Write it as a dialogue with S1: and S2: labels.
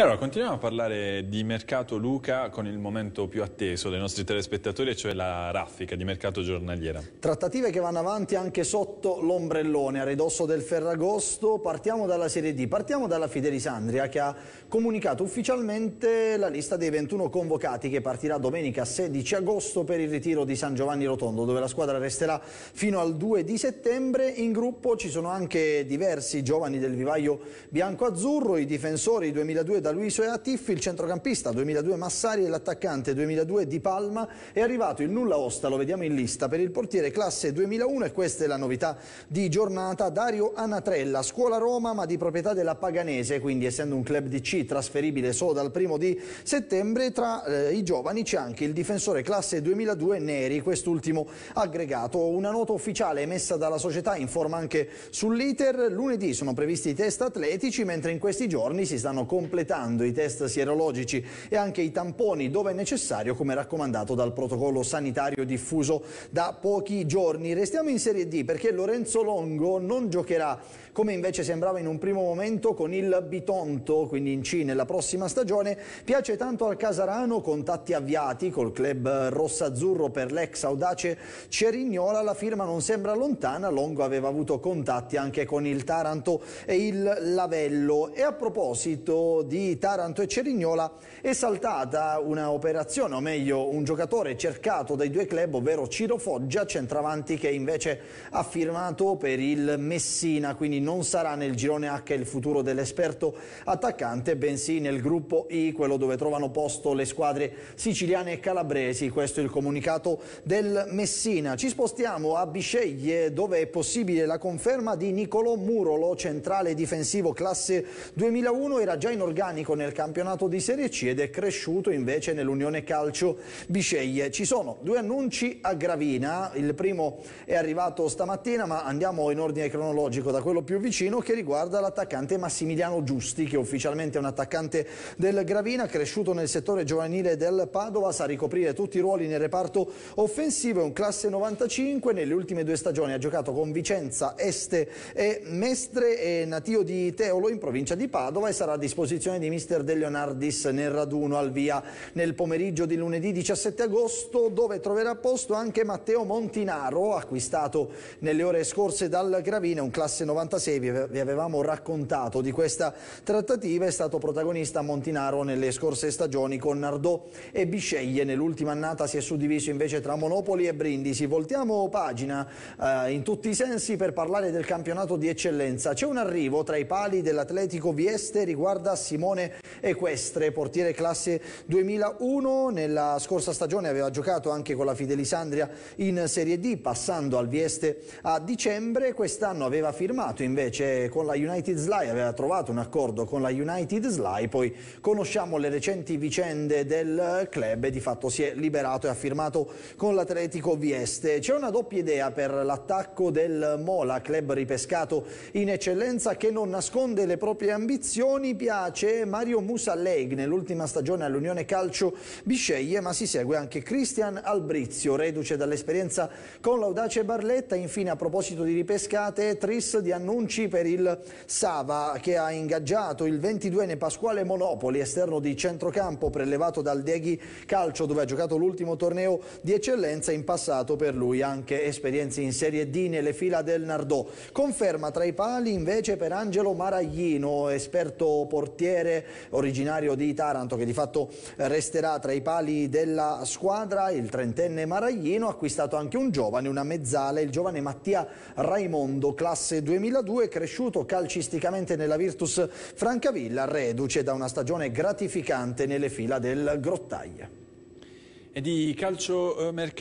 S1: E allora continuiamo a parlare di mercato Luca con il momento più atteso dei nostri telespettatori, cioè la raffica di mercato giornaliera. Trattative che vanno avanti anche sotto l'ombrellone a ridosso del Ferragosto. Partiamo dalla Serie D, partiamo dalla Fidelisandria che ha comunicato ufficialmente la lista dei 21 convocati che partirà domenica 16 agosto per il ritiro di San Giovanni Rotondo dove la squadra resterà fino al 2 di settembre. In gruppo ci sono anche diversi giovani del vivaio bianco-azzurro, i difensori 2002 da da Luiso e Atiffi, il centrocampista 2002 Massari e l'attaccante 2002 Di Palma è arrivato il nulla osta, lo vediamo in lista, per il portiere classe 2001 e questa è la novità di giornata, Dario Anatrella, scuola Roma ma di proprietà della Paganese, quindi essendo un club di C trasferibile solo dal primo di settembre, tra eh, i giovani c'è anche il difensore classe 2002 Neri, quest'ultimo aggregato. Una nota ufficiale emessa dalla società informa anche sull'iter, lunedì sono previsti i test atletici mentre in questi giorni si stanno completando completando i test sierologici e anche i tamponi dove è necessario come raccomandato dal protocollo sanitario diffuso da pochi giorni. Restiamo in Serie D perché Lorenzo Longo non giocherà come invece sembrava in un primo momento con il Bitonto, quindi in C nella prossima stagione. Piace tanto al Casarano, contatti avviati col club rossazzurro per l'ex audace Cerignola, la firma non sembra lontana, Longo aveva avuto contatti anche con il Taranto e il Lavello. E a proposito di di Taranto e Cerignola è saltata un'operazione, o meglio un giocatore cercato dai due club, ovvero Ciro Foggia, centravanti che invece ha firmato per il Messina, quindi non sarà nel girone H il futuro dell'esperto attaccante, bensì nel gruppo I, quello dove trovano posto le squadre siciliane e calabresi. Questo è il comunicato del Messina. Ci spostiamo a Bisceglie dove è possibile la conferma di Nicolò Murolo, centrale difensivo classe 2001, era già in organico Britannico nel campionato di Serie C ed è cresciuto invece nell'Unione Calcio Bisceglie. Ci sono due annunci a Gravina, il primo è arrivato stamattina ma andiamo in ordine cronologico da quello più vicino che riguarda l'attaccante Massimiliano Giusti che ufficialmente è un attaccante del Gravina, cresciuto nel settore giovanile del Padova, sa ricoprire tutti i ruoli nel reparto offensivo, è un classe 95, nelle ultime due stagioni ha giocato con Vicenza, Este e Mestre, è nativo di Teolo in provincia di Padova e sarà a disposizione di mister De Leonardis nel raduno al via nel pomeriggio di lunedì 17 agosto dove troverà posto anche Matteo Montinaro acquistato nelle ore scorse dal Gravina, un classe 96, vi avevamo raccontato di questa trattativa, è stato protagonista Montinaro nelle scorse stagioni con Nardò e Bisceglie, nell'ultima annata si è suddiviso invece tra Monopoli e Brindisi. Voltiamo pagina eh, in tutti i sensi per parlare del campionato di eccellenza. C'è un arrivo tra i pali dell'Atletico Vieste riguarda Simone Simone Equestre, portiere classe 2001, nella scorsa stagione aveva giocato anche con la Fidelisandria in Serie D, passando al Vieste a dicembre, quest'anno aveva firmato invece con la United Sly, aveva trovato un accordo con la United Sly, poi conosciamo le recenti vicende del club e di fatto si è liberato e ha firmato con l'Atletico Vieste. C'è una doppia idea per l'attacco del Mola, club ripescato in eccellenza che non nasconde le proprie ambizioni, piace sceglie Mario Musalleg nell'ultima stagione all'Unione Calcio Bisceglie, ma si segue anche Cristian Albrizio, reduce dall'esperienza con l'Audace Barletta. Infine, a proposito di ripescate, tris di annunci per il Sava, che ha ingaggiato il 22enne Pasquale Monopoli, esterno di centrocampo, prelevato dal Deghi Calcio, dove ha giocato l'ultimo torneo di eccellenza in passato per lui anche esperienze in Serie D nelle fila del Nardò. Conferma tra i pali invece per Angelo Maraglino, esperto portiere portiere originario di Taranto che di fatto resterà tra i pali della squadra, il trentenne Maraglino, ha acquistato anche un giovane, una mezzale, il giovane Mattia Raimondo, classe 2002, cresciuto calcisticamente nella Virtus Francavilla, reduce da una stagione gratificante nelle fila del Grottaglia. E di calcio eh, mercato.